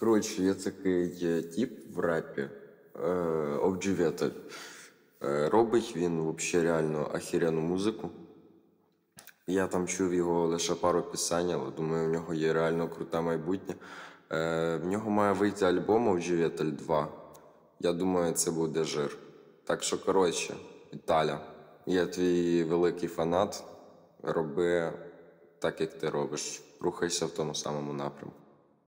Коротше, є такий тіп в репі е, обджив'ятель. Робить він взагалі реально ахіряну музику. Я там чув його лише пару пісень, але думаю, в нього є реально круте майбутнє. Е, в нього має вийти альбом «Овджив'ятель 2. Я думаю, це буде жир. Так що, коротше, Віталя, я твій великий фанат. Роби так, як ти робиш. Рухайся в тому самому напрямку.